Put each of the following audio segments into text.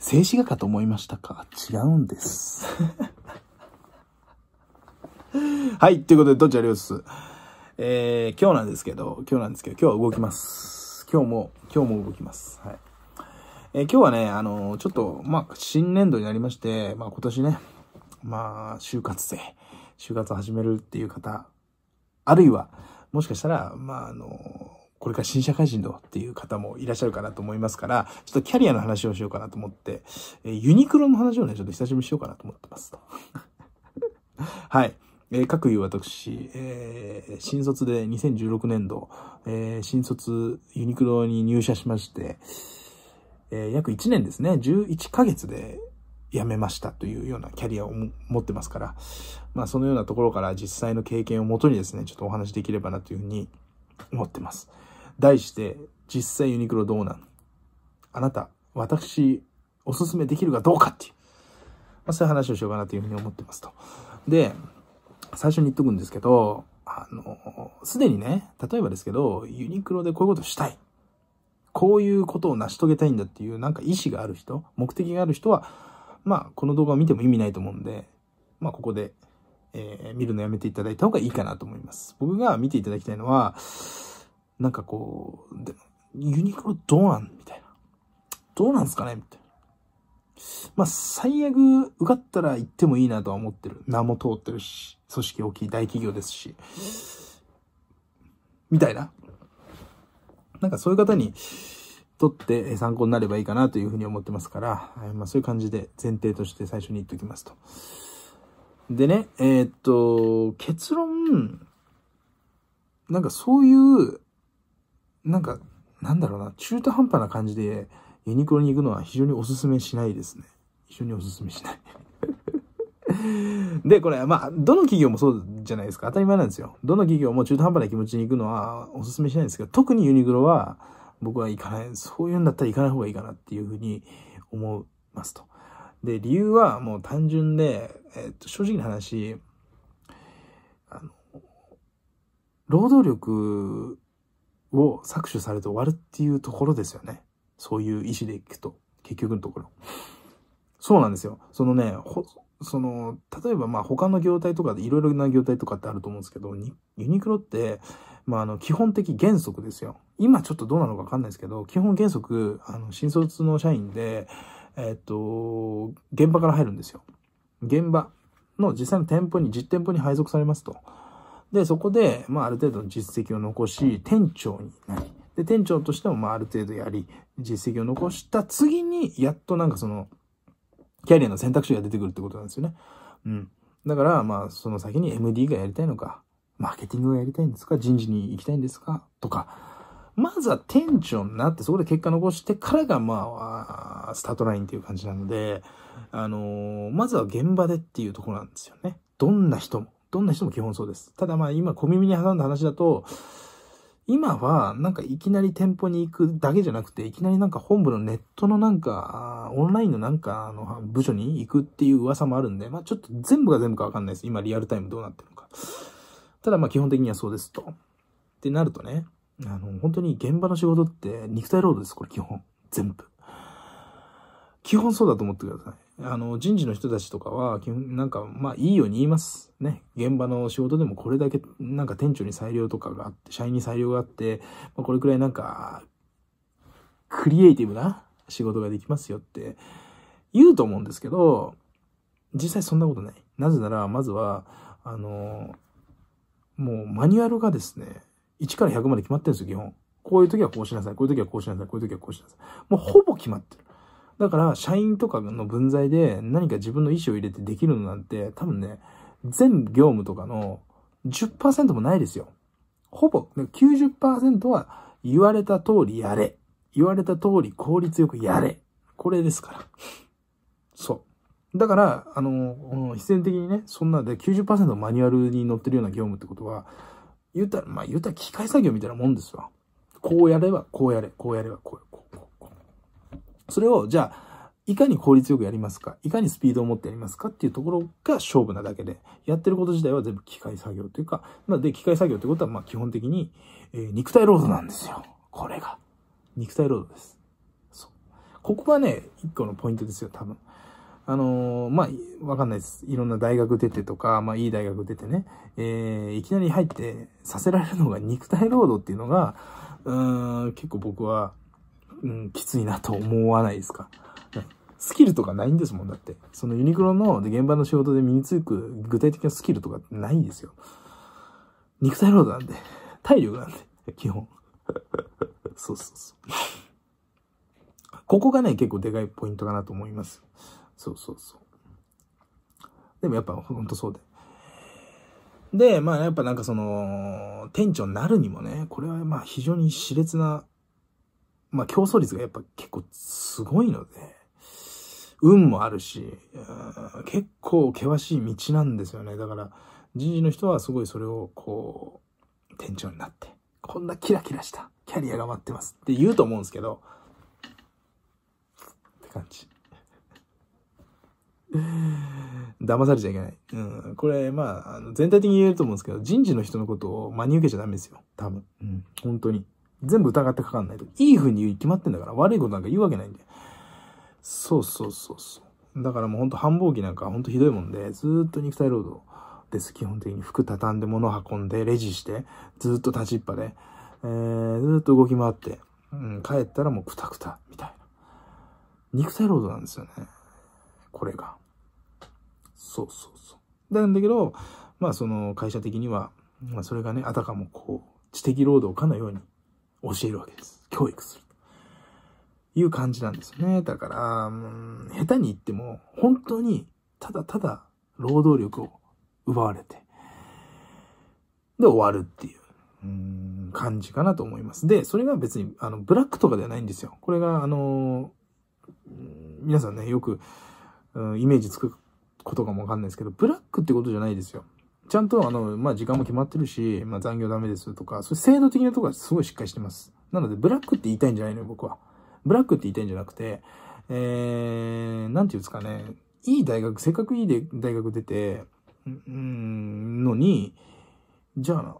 静止画かと思いましたか違うんです。はい、ということで、どっちあります。えー、今日なんですけど、今日なんですけど、今日は動きます。今日も、今日も動きます。はい。えー、今日はね、あのー、ちょっと、まあ、新年度になりまして、まあ、今年ね、まあ、就活生、就活始めるっていう方、あるいは、もしかしたら、まあ、あのーこれから新社会人だっていう方もいらっしゃるかなと思いますから、ちょっとキャリアの話をしようかなと思って、えユニクロの話をね、ちょっと久しぶりにしようかなと思ってますと。はい。えー、各言う私、えー、新卒で2016年度、えー、新卒ユニクロに入社しまして、え約1年ですね、11ヶ月で辞めましたというようなキャリアを持ってますから、まあそのようなところから実際の経験をもとにですね、ちょっとお話できればなというふうに思ってます。題して、実際ユニクロどうなのあなた、私、おすすめできるかどうかっていう、まあ、そういう話をしようかなというふうに思ってますと。で、最初に言っとくんですけど、あの、すでにね、例えばですけど、ユニクロでこういうことしたい。こういうことを成し遂げたいんだっていう、なんか意思がある人、目的がある人は、まあ、この動画を見ても意味ないと思うんで、まあ、ここで、えー、見るのやめていただいた方がいいかなと思います。僕が見ていただきたいのは、なんかこう、でユニクロどうなんみたいな。どうなんすかねみたいな。まあ、最悪受かったら行ってもいいなとは思ってる。名も通ってるし、組織大きい大企業ですし。みたいな。なんかそういう方にとって参考になればいいかなというふうに思ってますから、まあそういう感じで前提として最初に言っておきますと。でね、えー、っと、結論、なんかそういうなんか、なんだろうな、中途半端な感じでユニクロに行くのは非常におすすめしないですね。非常におすすめしない で、これ、まあ、どの企業もそうじゃないですか。当たり前なんですよ。どの企業も中途半端な気持ちに行くのはおすすめしないんですけど、特にユニクロは僕は行かない。そういうんだったら行かない方がいいかなっていうふうに思いますと。で、理由はもう単純で、えっと、正直な話、あの、労働力を搾取されて終わるっていうところですよね。そういう意思でいくと、結局のところ。そうなんですよ。そのね、その、例えばまあ他の業態とかでいろいろな業態とかってあると思うんですけど、ユニクロって、まああの基本的原則ですよ。今ちょっとどうなのかわかんないですけど、基本原則、あの新卒の社員で、えっと、現場から入るんですよ。現場の実際の店舗に、実店舗に配属されますと。で、そこで、まあ、ある程度の実績を残し、店長になり、で、店長としても、まあ、ある程度やり、実績を残した次に、やっとなんかその、キャリアの選択肢が出てくるってことなんですよね。うん。だから、まあ、その先に MD がやりたいのか、マーケティングをやりたいんですか、人事に行きたいんですか、とか、まずは店長になって、そこで結果残してからが、まあ、スタートラインっていう感じなので、あのー、まずは現場でっていうところなんですよね。どんな人も。どんな人も基本そうです。ただまあ今小耳に挟んだ話だと、今はなんかいきなり店舗に行くだけじゃなくて、いきなりなんか本部のネットのなんか、オンラインのなんかあの部署に行くっていう噂もあるんで、まあちょっと全部が全部かわかんないです。今リアルタイムどうなってるのか。ただまあ基本的にはそうですと。ってなるとね、あの、本当に現場の仕事って肉体労働です、これ基本。全部。基本そうだと思ってください。あの、人事の人たちとかは、なんか、まあ、いいように言います。ね。現場の仕事でもこれだけ、なんか店長に裁量とかがあって、社員に裁量があって、まあ、これくらいなんか、クリエイティブな仕事ができますよって言うと思うんですけど、実際そんなことない。なぜなら、まずは、あの、もうマニュアルがですね、1から100まで決まってるんですよ、基本。こういう時はこうしなさい。こういう時はこうしなさい。こういう時はこうしなさい。もうほぼ決まってる。だから、社員とかの分際で何か自分の意思を入れてできるのなんて、多分ね、全業務とかの10%もないですよ。ほぼ90%は言われた通りやれ。言われた通り効率よくやれ。これですから。そう。だから、あの、必然的にね、そんなで90%マニュアルに載ってるような業務ってことは、言ったら、まあ言ったら機械作業みたいなもんですわ。こうやれば、こうやれ、こうやれば、こうやこう。それを、じゃあ、いかに効率よくやりますか、いかにスピードを持ってやりますかっていうところが勝負なだけで、やってること自体は全部機械作業というか、まあ、で、機械作業ってことは、まあ、基本的に、えー、肉体労働なんですよ。これが。肉体労働です。そう。ここがね、一個のポイントですよ、多分。あのー、まあ、わかんないです。いろんな大学出てとか、まあ、いい大学出てね、えー、いきなり入ってさせられるのが肉体労働っていうのが、うん、結構僕は、うん、きついなと思わないですか。スキルとかないんですもん、だって。そのユニクロの現場の仕事で身につく具体的なスキルとかないんですよ。肉体労働なんで、体力なんで、基本。そうそうそう。ここがね、結構でかいポイントかなと思います。そうそうそう。でもやっぱほんとそうで。で、まあやっぱなんかその、店長になるにもね、これはまあ非常に熾烈なまあ競争率がやっぱ結構すごいので、運もあるし、結構険しい道なんですよね。だから、人事の人はすごいそれをこう、店長になって、こんなキラキラしたキャリアが待ってますって言うと思うんですけど、って感じ。騙されちゃいけない。うん。これ、まあ、全体的に言えると思うんですけど、人事の人のことを真に受けちゃダメですよ。多分。うん。本当に。全部疑ってかかんないと。いいふに言うに決まってんだから、悪いことなんか言うわけないんで。そうそうそうそう。だからもうほんと繁忙期なんかほんとひどいもんで、ずっと肉体労働です。基本的に服畳んで物運んで、レジして、ずっと立ちっぱで、えー、ずっと動き回って、うん、帰ったらもうクタクタ、みたいな。肉体労働なんですよね。これが。そうそうそう。なんだけど、まあその会社的には、まあそれがね、あたかもこう、知的労働かのように教えるわけです。教育する。という感じなんですよね。だから、うん、下手に言っても、本当に、ただただ、労働力を奪われて、で、終わるっていう、うん、感じかなと思います。で、それが別に、あの、ブラックとかではないんですよ。これが、あの、皆さんね、よく、うん、イメージつくことかもわかんないですけど、ブラックってことじゃないですよ。ちゃんと、あの、まあ、時間も決まってるし、まあ、残業ダメですとか、そういう制度的なところはすごいしっかりしてます。なので、ブラックって言いたいんじゃないのよ、僕は。ブラックって言いたいんじゃなくて、えー、なんていうんですかね、いい大学、せっかくいいで大学出て、うん、のに、じゃあ、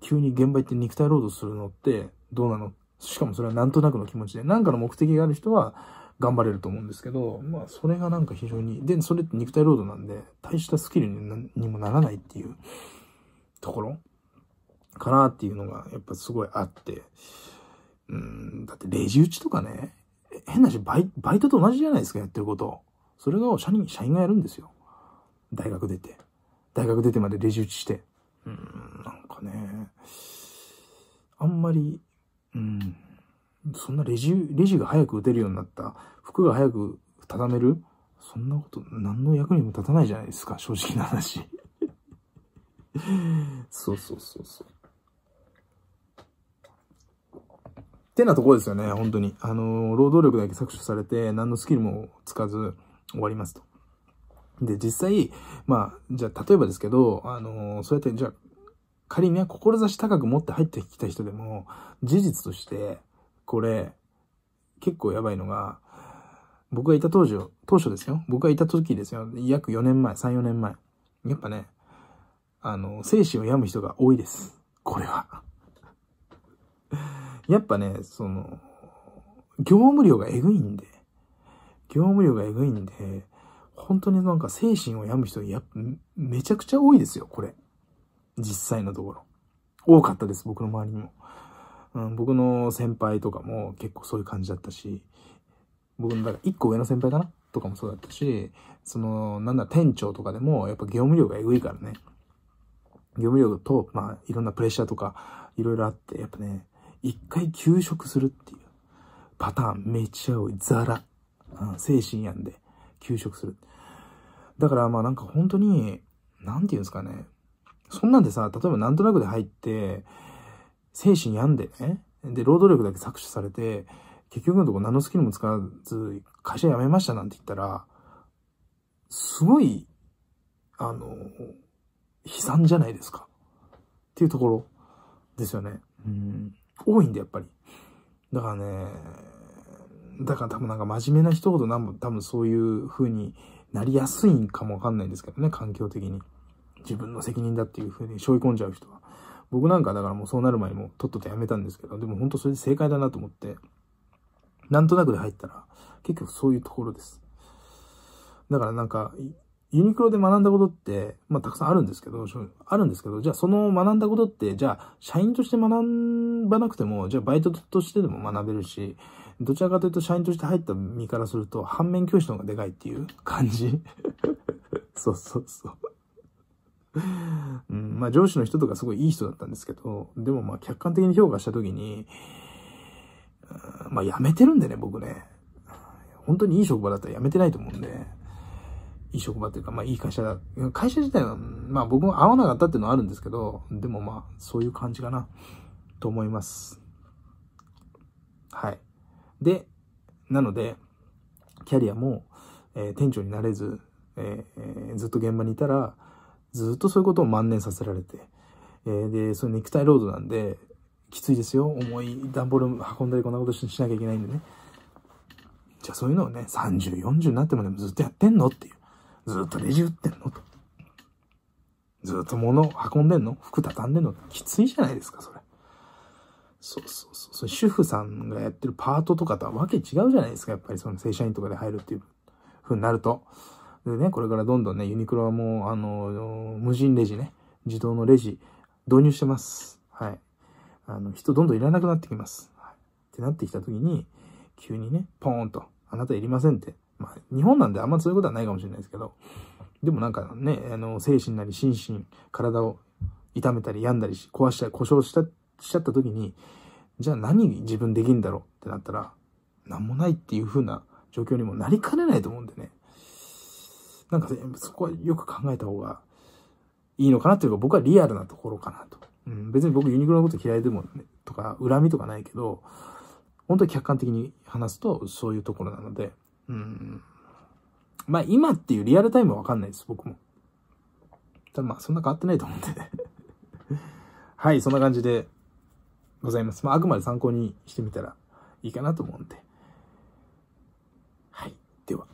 急に現場行って肉体労働するのってどうなのしかもそれはなんとなくの気持ちで、なんかの目的がある人は、頑張れると思うんですけど、まあ、それがなんか非常に、で、それって肉体労働なんで、大したスキルにもならないっていうところかなっていうのが、やっぱすごいあって、うん、だってレジ打ちとかね、変なしバイ、バイトと同じじゃないですか、やってること。それを社員、社員がやるんですよ。大学出て。大学出てまでレジ打ちして。うん、なんかね、あんまり、うん、そんなレジ、レジが早く打てるようになった服が早く畳めるそんなこと、何の役にも立たないじゃないですか、正直な話 そうそうそうそう。ってなとこですよね、本当に。あの、労働力だけ搾取されて、何のスキルもつかず終わりますと。で、実際、まあ、じゃあ、例えばですけど、あの、そうやって、じゃあ、仮にね、志高く持って入ってきた人でも、事実として、これ、結構やばいのが、僕がいた当時を、当初ですよ。僕がいた時ですよ。約4年前、3、4年前。やっぱね、あの、精神を病む人が多いです。これは。やっぱね、その、業務量がえぐいんで、業務量がえぐいんで、本当になんか精神を病む人や、めちゃくちゃ多いですよ、これ。実際のところ。多かったです、僕の周りにも。うん、僕の先輩とかも結構そういう感じだったし、僕の、だから1個上の先輩かなとかもそうだったし、その、なんだ、店長とかでも、やっぱ業務量がえぐいからね。業務量と、まあ、いろんなプレッシャーとか、いろいろあって、やっぱね、一回休職するっていうパターンめっちゃ多い。ザラ。うん、精神病んで、休職する。だからまあなんか本当に、なんて言うんですかね。そんなんでさ、例えばなんとなくで入って、精神病んでね、で、労働力だけ搾取されて、結局のとこ何のスキルも使わず、会社辞めましたなんて言ったら、すごい、あの、悲惨じゃないですか。っていうところですよね。うん。多いんで、やっぱり。だからね、だから多分なんか真面目な人ほどなんも多分そういう風になりやすいんかもわかんないんですけどね、環境的に。自分の責任だっていう風に背負い込んじゃう人は。僕なんかだからもうそうなる前にもとっとと辞めたんですけど、でも本当それで正解だなと思って。なんとなくで入ったら、結局そういうところです。だからなんか、ユニクロで学んだことって、まあ、たくさんあるんですけど、あるんですけど、じゃあその学んだことって、じゃあ社員として学ばなくても、じゃあバイトとしてでも学べるし、どちらかというと社員として入った身からすると、反面教師の方がでかいっていう感じ。そうそうそう。うん、まあ上司の人とかすごいいい人だったんですけど、でもまあ客観的に評価したときに、まあ、辞めてるんでね、僕ね。本当にいい職場だったら辞めてないと思うんで、いい職場っていうか、まあいい会社だ。会社自体は、まあ僕も合わなかったっていうのはあるんですけど、でもまあそういう感じかな、と思います。はい。で、なので、キャリアも、えー、店長になれず、えー、ずっと現場にいたら、ずっとそういうことを万年させられて、えー、で、その肉体労働なんで、きついですよ。重い段ボール運んだりこんなことしなきゃいけないんでね。じゃあそういうのをね、30、40になってもね、ずっとやってんのっていう。ずっとレジ打ってんのと。ずっと物運んでんの服畳んでんのきついじゃないですか、それ。そうそうそう。そ主婦さんがやってるパートとかとはわけ違うじゃないですか。やっぱりその正社員とかで入るっていう風になると。でね、これからどんどんね、ユニクロはもう、あの、無人レジね、自動のレジ導入してます。はい。あの、人どんどんいらなくなってきます。はい、ってなってきた時に、急にね、ポーンと、あなたいりませんって。まあ、日本なんであんまそういうことはないかもしれないですけど、でもなんかね、あの、精神なり心身、体を痛めたり病んだりし、壊したり、故障した、しちゃった時に、じゃあ何自分できんだろうってなったら、何もないっていう風な状況にもなりかねないと思うんでね。なんかそこはよく考えた方がいいのかなというか、僕はリアルなところかなとうん、別に僕ユニクロのこと嫌いでも、ね、とか、恨みとかないけど、本当に客観的に話すとそういうところなので、うん。まあ今っていうリアルタイムはわかんないです、僕も。ただまあそんな変わってないと思うんで はい、そんな感じでございます。まああくまで参考にしてみたらいいかなと思うんで。はい、では。